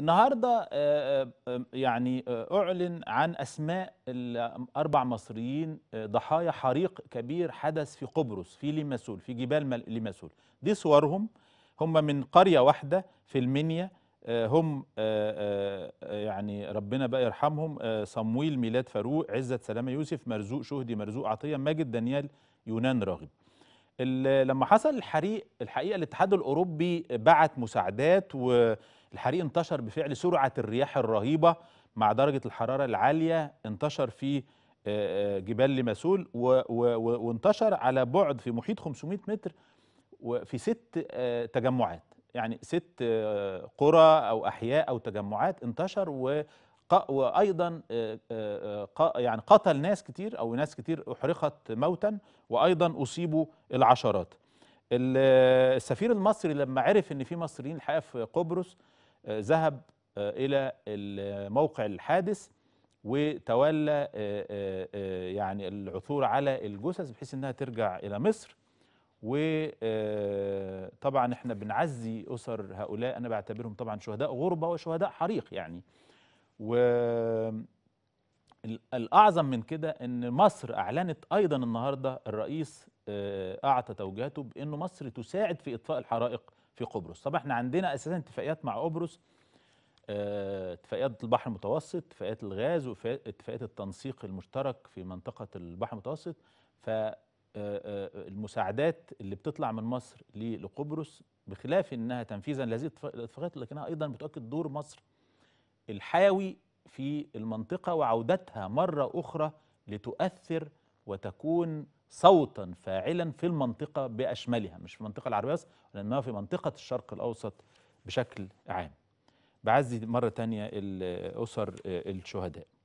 النهارده آه، آه، يعني آه، اعلن عن اسماء الاربع مصريين ضحايا حريق كبير حدث في قبرص في ليماسول في جبال ليماسول دي صورهم هم من قريه واحده في المنيا هم يعني ربنا بقى يرحمهم صمويل ميلاد فاروق عزه سلامه يوسف مرزوق شهدي مرزوق عطيه ماجد دانيال يونان راغب لما حصل الحريق الحقيقه الاتحاد الاوروبي بعت مساعدات و الحريق انتشر بفعل سرعة الرياح الرهيبة مع درجة الحرارة العالية انتشر في آه، آه، جبال لمسول وانتشر على بعد في محيط 500 متر في ست آه، تجمعات يعني ست قرى أو أحياء أو تجمعات انتشر و وايضا يعني قتل ناس كتير او ناس كتير احرقت موتا وايضا اصيبوا العشرات السفير المصري لما عرف ان في مصريين الحقيقه في قبرص آه، ذهب آه، الى موقع الحادث وتولى آه، يعني العثور على الجثث بحيث انها ترجع الى مصر وطبعا احنا بنعزي اسر هؤلاء انا بعتبرهم طبعا شهداء غربه وشهداء حريق يعني و الاعظم من كده ان مصر اعلنت ايضا النهارده الرئيس اعطى توجيهاته بانه مصر تساعد في اطفاء الحرائق في قبرص طب احنا عندنا اساسا اتفاقيات مع قبرص آه، اتفاقيات البحر المتوسط اتفاقيات الغاز واتفاقيات التنسيق المشترك في منطقه البحر المتوسط ف آه، آه، المساعدات اللي بتطلع من مصر لقبرص بخلاف انها تنفيذا لهذه الاتفاقيات لكنها ايضا بتؤكد دور مصر الحيوي في المنطقه وعودتها مره اخرى لتؤثر وتكون صوتا فاعلا في المنطقة بأشملها مش في المنطقة العربية بس لأنها في منطقة الشرق الأوسط بشكل عام بعزي مرة تانية أسر الشهداء